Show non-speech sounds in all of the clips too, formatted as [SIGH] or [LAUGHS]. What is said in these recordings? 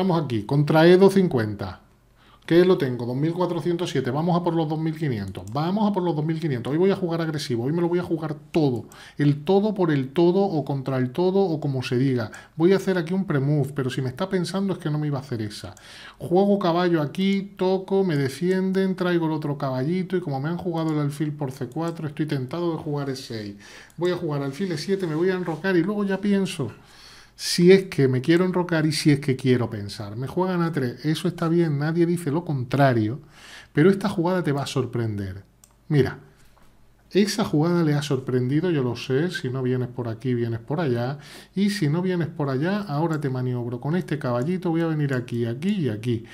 Vamos aquí, contra E250. ¿Qué lo tengo? 2407. Vamos a por los 2500. Vamos a por los 2500. Hoy voy a jugar agresivo. Hoy me lo voy a jugar todo. El todo por el todo o contra el todo o como se diga. Voy a hacer aquí un pre pero si me está pensando es que no me iba a hacer esa. Juego caballo aquí, toco, me defienden, traigo el otro caballito y como me han jugado el alfil por C4, estoy tentado de jugar E6. Voy a jugar alfil E7, me voy a enrocar y luego ya pienso si es que me quiero enrocar y si es que quiero pensar. Me juegan a tres, eso está bien, nadie dice lo contrario, pero esta jugada te va a sorprender. Mira, esa jugada le ha sorprendido, yo lo sé, si no vienes por aquí, vienes por allá, y si no vienes por allá, ahora te maniobro con este caballito, voy a venir aquí, aquí y aquí.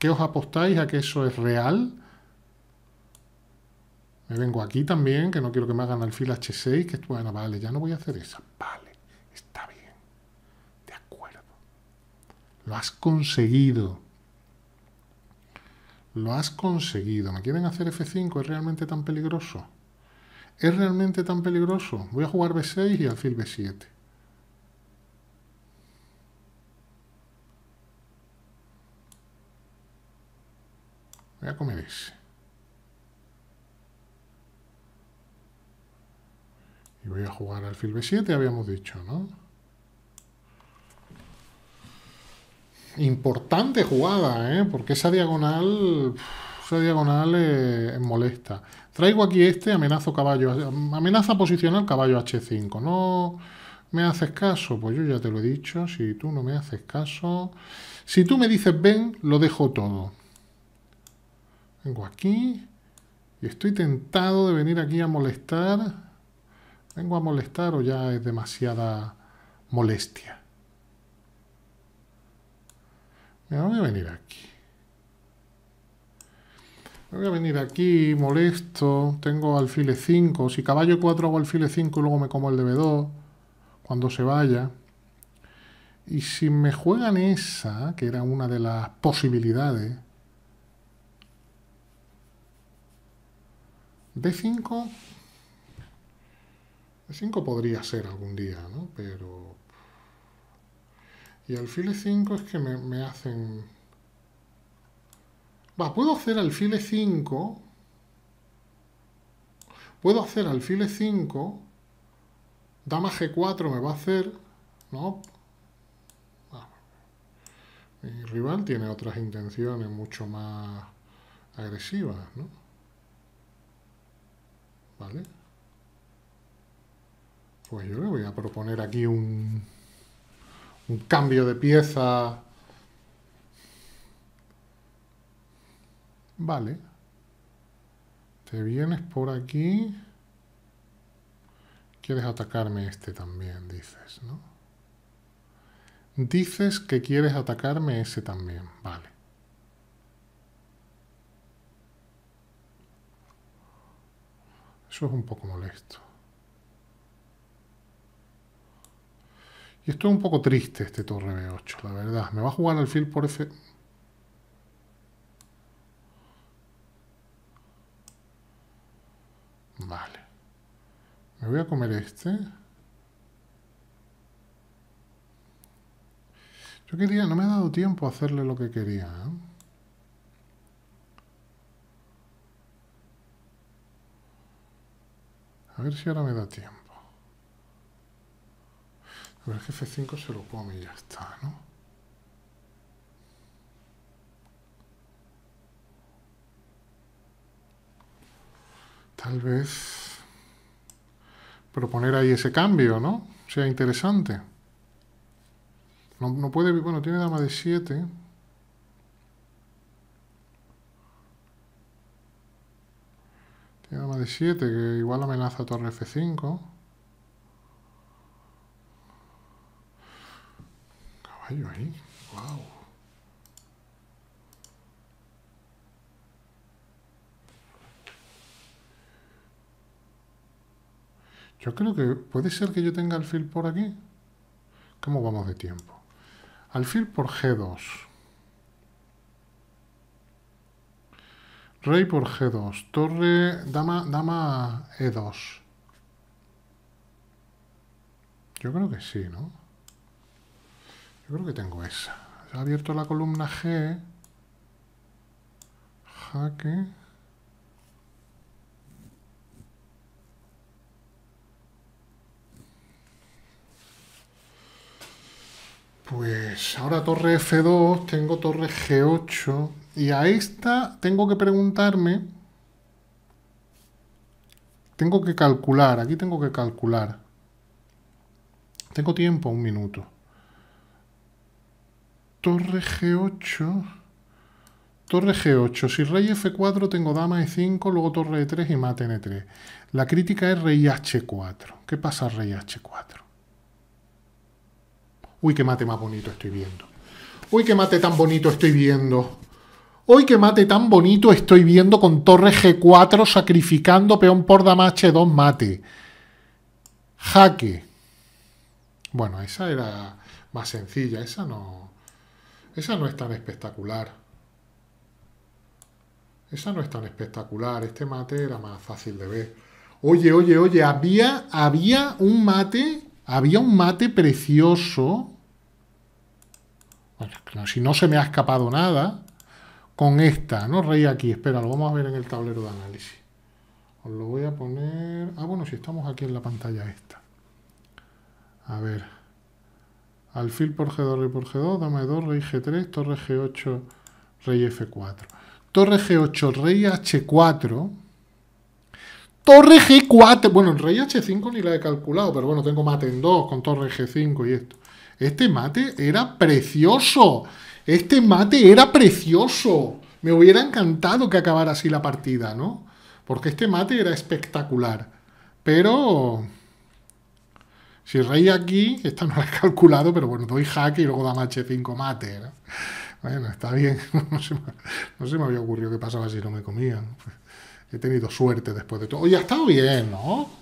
¿Qué os apostáis a que eso es real? Me vengo aquí también, que no quiero que me hagan alfil H6, que bueno, vale, ya no voy a hacer esa, vale. Lo has conseguido. Lo has conseguido. ¿Me quieren hacer F5? ¿Es realmente tan peligroso? ¿Es realmente tan peligroso? Voy a jugar B6 y alfil B7. Voy a comer ese. Y voy a jugar alfil B7, habíamos dicho, ¿no? Importante jugada, ¿eh? porque esa diagonal, esa diagonal eh, molesta. Traigo aquí este, amenazo caballo, amenaza posicional caballo H5. No me haces caso, pues yo ya te lo he dicho, si tú no me haces caso... Si tú me dices ven, lo dejo todo. Vengo aquí y estoy tentado de venir aquí a molestar. Vengo a molestar o ya es demasiada molestia. Mira, voy a venir aquí. Voy a venir aquí, molesto, tengo alfile 5. Si caballo 4 hago alfile 5 y luego me como el de 2 cuando se vaya. Y si me juegan esa, que era una de las posibilidades, D5, D5 podría ser algún día, ¿no? Pero y e 5 es que me, hacen... Va, puedo hacer alfil 5. Puedo hacer alfil 5. Dama G4 me va a hacer... No. Ah. Mi rival tiene otras intenciones mucho más agresivas, ¿no? Vale. Pues yo le voy a proponer aquí un un cambio de pieza. Vale. Te vienes por aquí. Quieres atacarme este también, dices, ¿no? Dices que quieres atacarme ese también, vale. Eso es un poco molesto. Y estoy un poco triste este torre B8, la verdad. Me va a jugar alfil por F... Vale. Me voy a comer este. Yo quería, no me ha dado tiempo a hacerle lo que quería. ¿eh? A ver si ahora me da tiempo. Pero el jefe 5 se lo pone y ya está, ¿no? Tal vez proponer ahí ese cambio, ¿no? Sea interesante. No, no puede... Bueno, tiene dama de 7. Tiene dama de 7, que igual amenaza a torre F5. Yo creo que puede ser que yo tenga alfil por aquí. ¿Cómo vamos de tiempo? Alfil por G2. Rey por G2. Torre, dama, dama E2. Yo creo que sí, ¿no? Yo creo que tengo esa. Ha he abierto la columna G. Jaque. Pues ahora torre F2, tengo torre G8. Y a esta tengo que preguntarme... Tengo que calcular, aquí tengo que calcular. Tengo tiempo, un minuto. Torre G8. Torre G8. Si rey F4 tengo dama E5, luego torre E3 y mate en e 3 La crítica es rey H4. ¿Qué pasa rey H4? Uy, qué mate más bonito estoy viendo. Uy, qué mate tan bonito estoy viendo. Uy, qué mate tan bonito estoy viendo con torre G4 sacrificando peón por dama H2 mate. Jaque. Bueno, esa era más sencilla, esa no... Esa no es tan espectacular. Esa no es tan espectacular. Este mate era más fácil de ver. Oye, oye, oye, había, había un mate, había un mate precioso. Bueno, si no se me ha escapado nada, con esta, no reí aquí, espera, lo vamos a ver en el tablero de análisis. Os lo voy a poner... Ah, bueno, si estamos aquí en la pantalla esta. A ver alfil por G2, rey por G2, dame 2 rey G3, torre G8, rey F4. Torre G8, rey H4. Torre G4. Bueno, el rey H5 ni la he calculado, pero bueno, tengo mate en 2 con torre G5 y esto. Este mate era precioso. Este mate era precioso. Me hubiera encantado que acabara así la partida, ¿no? Porque este mate era espectacular. Pero... Si rey aquí, esta no la he calculado, pero bueno, doy jaque y luego dama h5 mate. ¿no? Bueno, está bien. [LAUGHS] No se, me, no se, me, había ocurrido qué pasaba si no me comían. He tenido suerte después de todo. Oye, ha estado bien, ¿no?